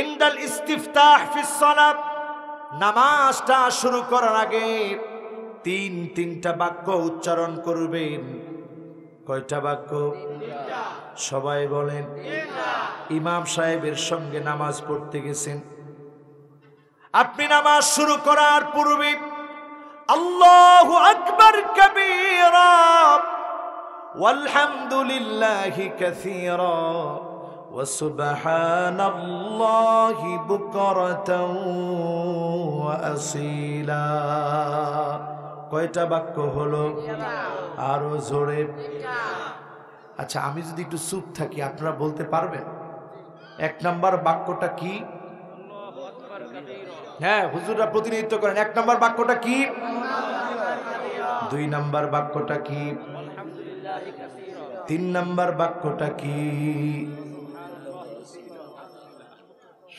ইন্দাল ইস্তিফতাহ ফিসলাত নামাজটা শুরু করার আগে তিন তিনটা বাক্য উচ্চারণ করবেন কয়টা বাক্য সবাই বলেন ইমাম সাহেবের সঙ্গে নামাজ পড়তে গেছেন আপনি নামাজ শুরু করার পূর্বে আল্লাহ আকবর কবির ওয়ালহামদুলিল্লাহি কাসীরা وسبحان الله بكرة وأصيلا কয়টা বাক্য হলো আরো জোরে আচ্ছা আমি যদি একটু চুপ থাকি আপনারা বলতে পারবেন এক নম্বর বাক্যটা কি হ্যাঁ হুজুররা প্রতিনিধিত্ব করেন এক নাম্বার বাক্যটা কি দুই নাম্বার বাক্যটা কি তিন নাম্বার বাক্যটা কি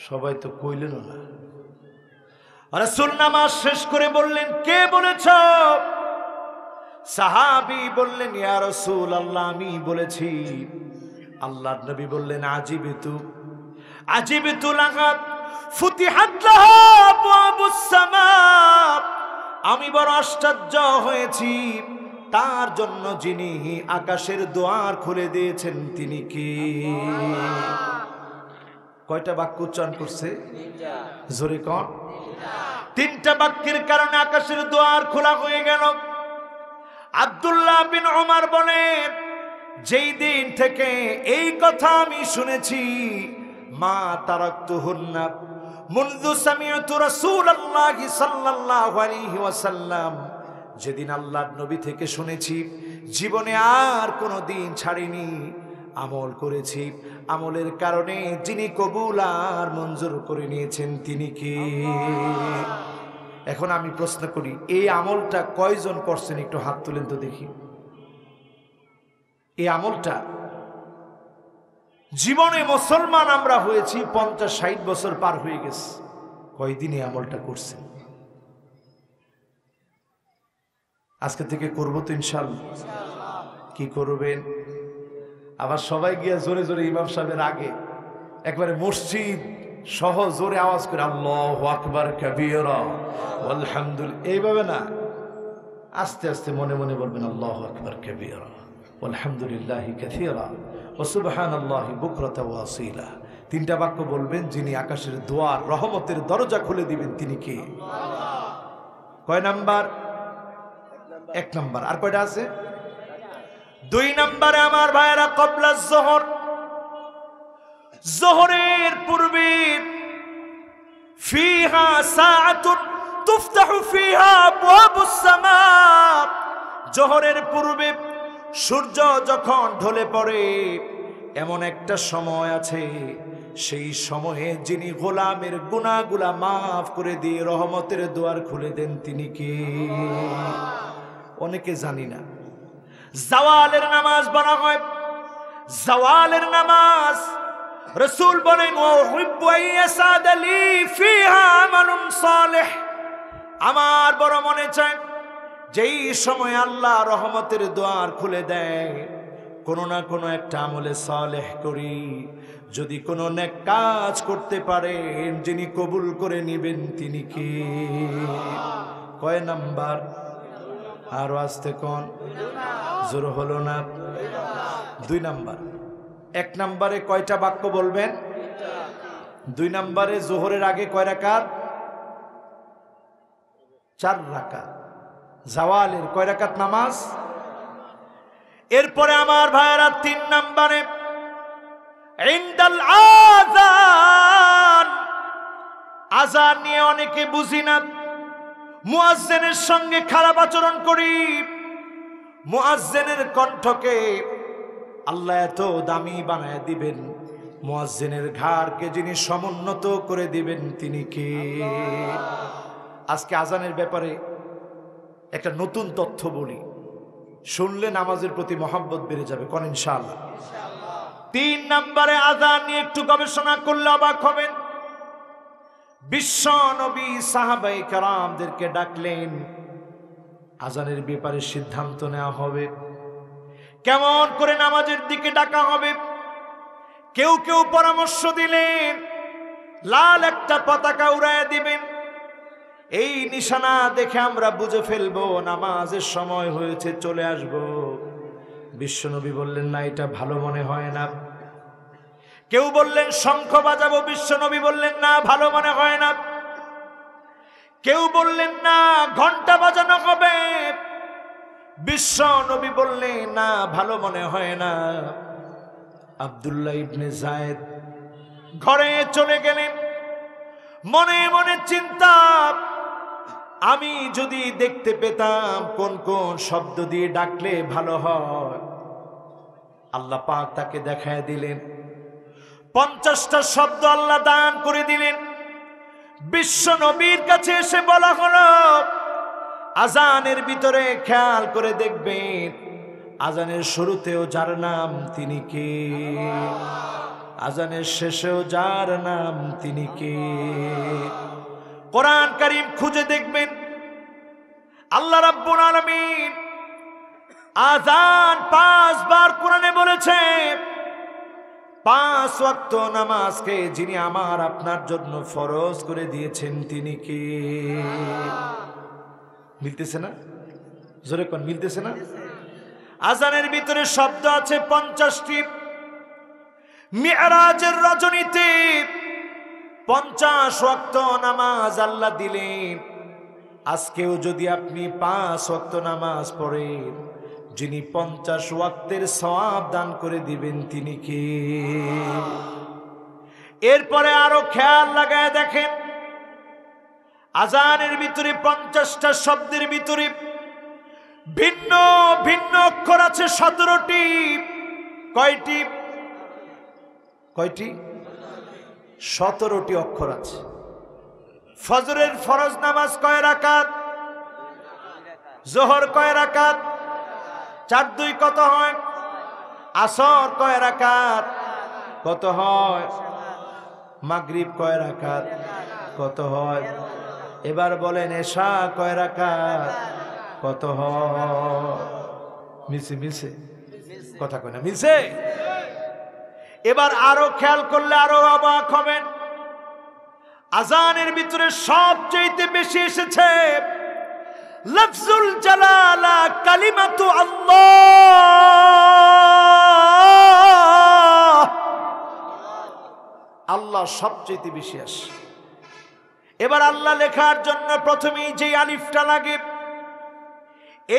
সবাই তো কইলেন না রাসুল নামাজ শেষ করে বললেন কে বলেছ সাহাবি বললেন ইয়া রাসূল আল্লাহ আমি বলেছি আল্লাহর নবী বললেন আজিবিতু আজিবিতু লাগাত আমি বড় আশ্চর্য হয়েছি তার জন্য যিনি আকাশের দুয়ার খুলে দিয়েছেন তিনি কি কয়টা বাক্য উচ্চারণ করছে জোরে কন তিনটা বাক্যের কারণে আকাশের দোয়ার খোলা হয়ে গেল আবদুল্লাহ বিন ওমার বলে যেই দিন থেকে এই কথা আমি শুনেছি মা তারাক্তু হুন্না মুনযু সামিআতু রাসূলুল্লাহ সাল্লাল্লাহু আলাইহি ওয়াসাল্লাম যেদিন আল্লাহর নবী থেকে শুনেছি জীবনে আর কোনো দিন ছাড়িনি আমল করেছি আমলের কারণে যিনি কবুল আর মঞ্জুর করে নিয়েছেন তিনি কি এখন আমি প্রশ্ন করি এই আমলটা কয়জন করছেন একটু হাত তুলেন তো দেখি এই আমলটা জীবনে মুসলমান আমরা হয়েছি পঞ্চাশ ষাট বছর পার হয়ে গেছে কয়দিন এই আমলটা করছেন আজকে থেকে করবো তো ইনশাল্লাহ কি করবেন আবার সবাই গিয়া জোরে জোরে ইমাম সাহেবের আগে একবারে মসজিদ সহ জোরে আওয়াজ করে আল্লাহ আকবর কবির আলহামদুল এইভাবে না আস্তে আস্তে মনে মনে বলবেন আল্লাহ আকবর কবির আলহামদুলিল্লাহ কথিরা ও সুবাহান আল্লাহ বুকরত ওয়াসিলা তিনটা বাক্য বলবেন যিনি আকাশের দোয়ার রহমতের দরজা খুলে দিবেন তিনি কে কয় নাম্বার এক নাম্বার আর কয়টা আছে দুই নম্বরে আমার ভাইরা কবলা জোহর জোহরের পূর্বে ফিহা সাআতুন তুফতাহু ফিহা আবওয়াবুস সামা জোহরের পূর্বে সূর্য যখন ঢলে পড়ে এমন একটা সময় আছে সেই সময়ে যিনি গোলামের গুণাগুলা মাফ করে দিয়ে রহমতের দুয়ার খুলে দেন তিনি কে অনেকে জানি না জাওয়ালের নামাজ বলা হয় জাওয়ালের নামাজ রসুল বলেন ও আমার বড় মনে চায় যেই সময় আল্লাহ রহমতের দোয়ার খুলে দেয় কোনো না কোনো একটা আমলে সালেহ করি যদি কোনো নেক কাজ করতে পারেন যিনি কবুল করে নিবেন তিনি কি কয় নাম্বার আরো আসতে কোন জোর হলো না দুই নাম্বার এক নাম্বারে কয়টা বাক্য বলবেন দুই নাম্বারে জোহরের আগে কয় রাকাত চার রাকাত জাওয়ালের কয় রাকাত নামাজ এরপরে আমার ভাইয়েরা তিন নাম্বারে আজান নিয়ে অনেকে বুঝি না মুয়াজ্জেনের সঙ্গে খারাপ আচরণ করি মোয়াজ্জেনের কণ্ঠকে আল্লাহ এত দামি বানায় দিবেন মোয়াজ্জেনের ঘাড়কে যিনি সমুন্নত করে দিবেন তিনি কে আজকে আজানের ব্যাপারে একটা নতুন তথ্য বলি শুনলে নামাজের প্রতি মহাব্বত বেড়ে যাবে কন ইনশাআল্লাহ তিন নম্বরে আজান নিয়ে একটু গবেষণা করলে অবাক হবেন বিশ্ব নবী সাহাবাই কারামদেরকে ডাকলেন আজানের ব্যাপারে সিদ্ধান্ত নেওয়া হবে কেমন করে নামাজের দিকে ডাকা হবে কেউ কেউ পরামর্শ দিলেন লাল একটা পতাকা উড়ায় দিবেন এই নিশানা দেখে আমরা বুঝে ফেলবো নামাজের সময় হয়েছে চলে আসব বিশ্বনবী বললেন না এটা ভালো মনে হয় না কেউ বললেন শঙ্খ বাজাবো বিশ্বনবী বললেন না ভালো মনে হয় না কেউ বললেন না ঘন্টা বাজানো হবে বিশ্ব নবী বললেন না ভালো মনে হয় না আবদুল্লাহ ইবনে জায়েদ ঘরে চলে গেলেন মনে মনে চিন্তা আমি যদি দেখতে পেতাম কোন কোন শব্দ দিয়ে ডাকলে ভালো হয় আল্লাহ পাক তাকে দেখায় দিলেন পঞ্চাশটা শব্দ আল্লাহ দান করে দিলেন বিশ্ব নবীর কাছে এসে বলা হলো আজানের ভিতরে খেয়াল করে দেখবেন আজানের শুরুতেও যার নাম তিনি কে আজানের শেষেও যার নাম তিনি কে কোরআন করিম খুঁজে দেখবেন আল্লাহ রাব্বুল আলামিন আজান পাঁচবার কোরআনে বলেছে পাঁচ অক্ত নামাজকে যিনি আমার আপনার জন্য ফরজ করে দিয়েছেন তিনি কে মিলতেছে না জোরে কন মিলতেছে না আজানের ভিতরে শব্দ আছে পঞ্চাশটি মেয়ারাজের রজনীতি পঞ্চাশ ওয়াক্ত নামাজ আল্লাহ দিলেন আজকেও যদি আপনি পাঁচ অক্ত নামাজ পড়েন যিনি পঞ্চাশ ওয়াক্তের সওয়াব দান করে দিবেন তিনি কে এরপরে আরো খেয়াল লাগায় দেখেন আজানের ভিতরে পঞ্চাশটা শব্দের ভিতরে ভিন্ন ভিন্ন অক্ষর আছে সতেরোটি কয়টি কয়টি সতেরোটি অক্ষর আছে ফজরের ফরজ নামাজ কয় রাকাত জোহর কয় রাকাত চার দুই কত হয় আসর কয় রাকাত কত হয় মাগরিব কয় রাকাত কত হয় এবার বলেন এশা কয় রাকাত কত হয় মিছে মিছে কথা কয় না মিছে এবার আরো খেয়াল করলে আরো অবাক হবেন আজানের ভিতরে সবচেয়ে বেশি এসেছে লফজুল জালালা কালিমাতু আল্লাহ আল্লাহ সবচেয়ে বিশেষ এবার আল্লাহ লেখার জন্য প্রথমেই যে আলিফটা লাগে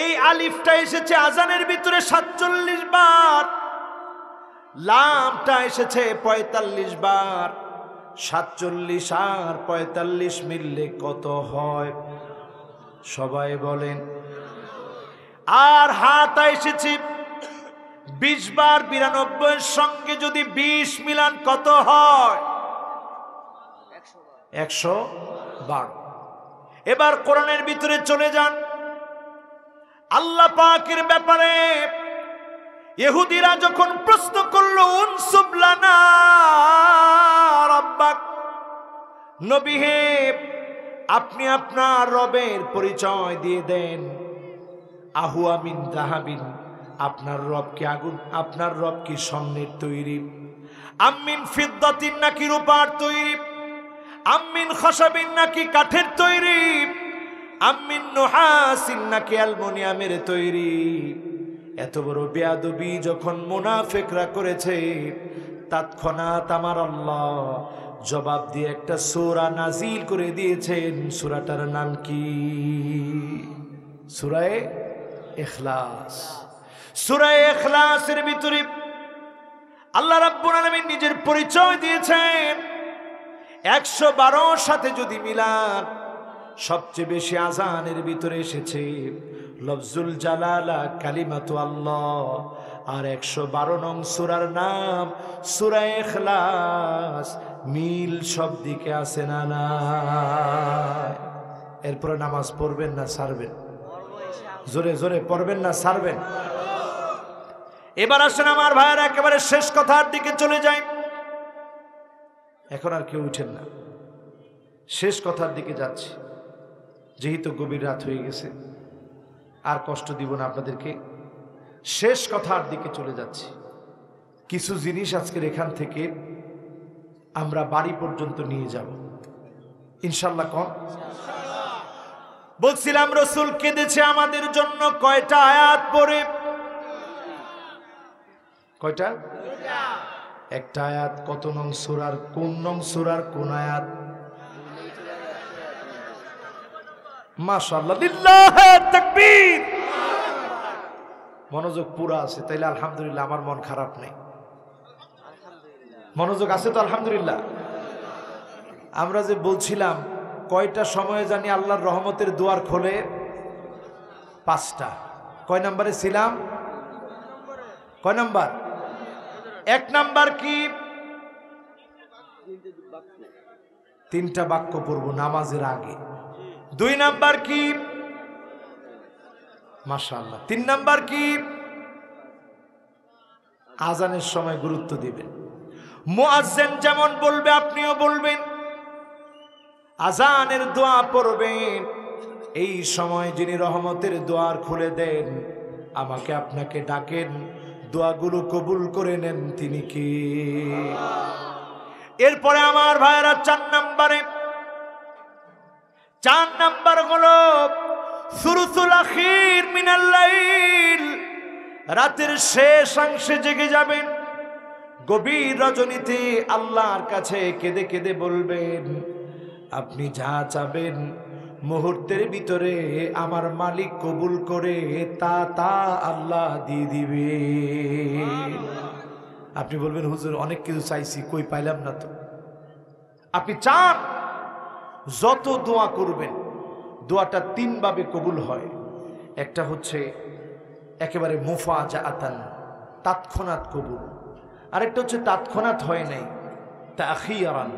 এই আলিফটা এসেছে আজানের ভিতরে সাতচল্লিশ বার লামটা এসেছে পঁয়তাল্লিশ বার সাতচল্লিশ আর পঁয়তাল্লিশ মিললে কত হয় সবাই বলেন আর হাত এসেছি বিশ বার বিরানব্বইয়ের সঙ্গে যদি বিশ মিলান কত হয় একশো বারো এবার কোরআনের ভিতরে চলে যান আল্লাহ পাকের ব্যাপারে ইহুদিরা যখন প্রশ্ন করল উনসুবলানা নবী হে আপনি আপনার রবের পরিচয় দিয়ে দেন আমিন দাহাবিন আপনার রবকে আগুন আপনার রব কি স্বর্ণের তৈরি আমিন ফিদ্দাতিন নাকি রূপার তৈরি আমিন খসাবিন নাকি কাঠের তৈরি আমিন নোহাসিন নাকি অ্যালমোনিয়ামের তৈরি এত বড় বেয়াদবি যখন মোনাফেকরা করেছে তৎক্ষণাৎ আমার আল্লাহ জবাব দিয়ে একটা সোরা নাজিল করে দিয়েছেন সুরাটার নাম কি সুরায় এখলাস সুরায় এখলাসের ভিতরে আল্লাহ রাব্বুল আলমী নিজের পরিচয় দিয়েছেন একশো বারো সাথে যদি মিলান সবচেয়ে বেশি আজানের ভিতরে এসেছে লফজুল জালালা কালিমাতু আল্লাহ আর একশো বারো নং সুরার নাম সুরা এখলাস মিল সব দিকে আসে না না এরপরে নামাজ পড়বেন না সারবেন জোরে জোরে পড়বেন না সারবেন এবার আসেন আমার ভাইয়ের একেবারে শেষ কথার দিকে চলে যাই এখন আর কেউ উঠেন না শেষ কথার দিকে যাচ্ছি যেহেতু গভীর রাত হয়ে গেছে আর কষ্ট দিব না আপনাদেরকে শেষ কথার দিকে চলে যাচ্ছি কিছু জিনিস আজকের এখান থেকে আমরা বাড়ি পর্যন্ত নিয়ে যাব ইনশাল্লাহ কম বলছিলাম রসুল কেঁদেছে আমাদের জন্য কয়টা আয়াত পরে কয়টা একটা আয়াত কত নং সুরার কোন নং সুরার কোন আয়াত মাশাল্লাহ তাকবীর মনোযোগ পুরা আছে তাইলে আলহামদুলিল্লাহ আমার মন খারাপ নেই মনোযোগ আছে তো আলহামদুলিল্লাহ আমরা যে বলছিলাম কয়টা সময়ে জানি আল্লাহর রহমতের দুয়ার খোলে পাঁচটা কয় নাম্বারে ছিলাম কয় নাম্বার এক নাম্বার কি তিনটা বাক্য পড়ব নামাজের আগে দুই নাম্বার কি মাশাল্লাহ তিন নাম্বার কি আজানের সময় গুরুত্ব দিবেন মোয়াজেন যেমন বলবে আপনিও বলবেন আজানের দোয়া পড়বেন এই সময় যিনি রহমতের দোয়ার খুলে দেন আমাকে আপনাকে ডাকেন দোয়াগুলো কবুল করে নেন তিনি কি এরপরে আমার ভাইয়েরা চার নাম্বারে চার নাম্বার হলো সুরুসুল আখির মিনাল্লাইল রাতের শেষ অংশে জেগে যাবেন গভীর রজনীতে আল্লাহর কাছে কেঁদে কেঁদে বলবেন আপনি যা চাবেন মুহূর্তের ভিতরে আমার মালিক কবুল করে তা তা আল্লাহ দিয়ে দিবে আপনি বলবেন হুজুর অনেক কিছু চাইছি কই পাইলাম না তো আপনি চান যত দোয়া করবেন দোয়াটা তিনভাবে কবুল হয় একটা হচ্ছে একেবারে মুফা যা আতান তাৎক্ষণাৎ কবুল আরেকটা হচ্ছে তাৎক্ষণাৎ হয় নাই তা আখি আরান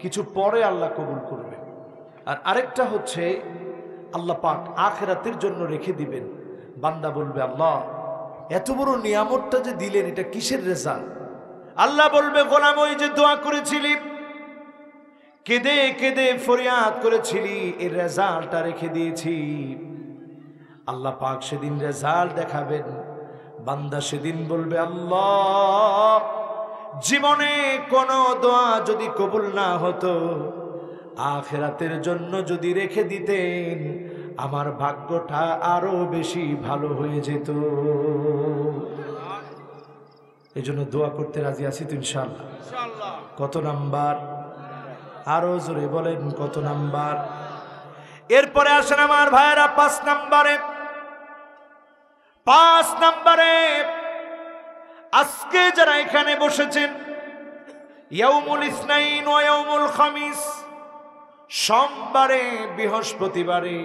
কিছু পরে আল্লাহ কবুল করবে আর আরেকটা হচ্ছে আল্লাহ পাক আখেরাতের জন্য রেখে দিবেন বান্দা বলবে আল্লাহ এত বড় নিয়ামতটা যে দিলেন এটা কিসের রেজাল্ট আল্লাহ বলবে গোলাম ওই যে দোয়া করেছিলি কেঁদে কেঁদে ফরিয়াদ করেছিলি এর রেজাল্টটা রেখে দিয়েছি আল্লাহ পাক সেদিন রেজাল্ট দেখাবেন বান্দা সেদিন বলবে আল্লাহ জীবনে কোনো দোয়া যদি কবুল না হতো আখেরাতের জন্য যদি রেখে দিতেন আমার ভাগ্যটা আরো বেশি ভালো হয়ে যেত এই জন্য দোয়া করতে রাজি আছি তো ইনশাল্লাহ কত নাম্বার আরো জোরে বলেন কত নাম্বার এরপরে আসেন আমার ভাইয়েরা পাঁচ নাম্বারে পাঁচ নাম্বারে আজকে যারা এখানে বসেছেন ইয়াউমুল ইসনাইন ও ইয়াউমুল খামিস সোমবারে বৃহস্পতিবারে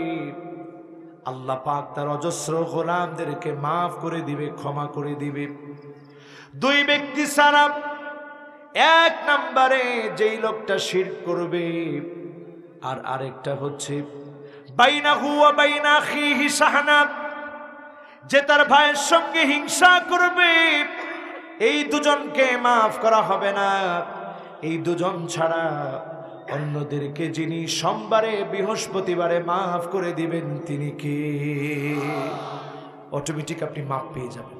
আল্লাহ পাক তার অজস্র গোলামদেরকে মাফ করে দিবে ক্ষমা করে দিবে দুই ব্যক্তি সারা এক নাম্বারে যেই লোকটা শির করবে আর আরেকটা হচ্ছে বাইনা খিহি যে তার ভাইয়ের সঙ্গে হিংসা করবে এই দুজনকে মাফ করা হবে না এই দুজন ছাড়া অন্যদেরকে যিনি সোমবারে বৃহস্পতিবারে মাফ করে দিবেন তিনি কে অটোমেটিক আপনি মাফ পেয়ে যাবেন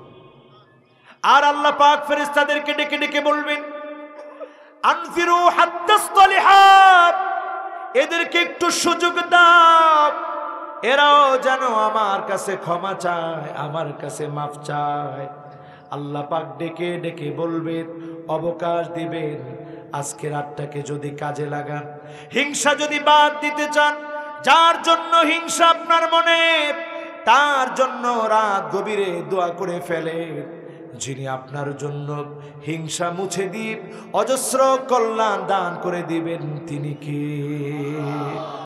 আর আল্লাহ পাক ফেরেস্তাদেরকে ডেকে ডেকে বলবেন আনফিরু হাত এদেরকে একটু সুযোগ দাও এরাও যেন আমার কাছে ক্ষমা চায় আমার কাছে মাফ চায় আল্লাহ পাক ডেকে ডেকে বলবেন অবকাশ দিবেন আজকে রাতটাকে যদি কাজে লাগান হিংসা যদি বাদ দিতে চান যার জন্য হিংসা আপনার মনে তার জন্য রাত গভীরে দোয়া করে ফেলেন যিনি আপনার জন্য হিংসা মুছে দিব অজস্র কল্যাণ দান করে দিবেন তিনি কি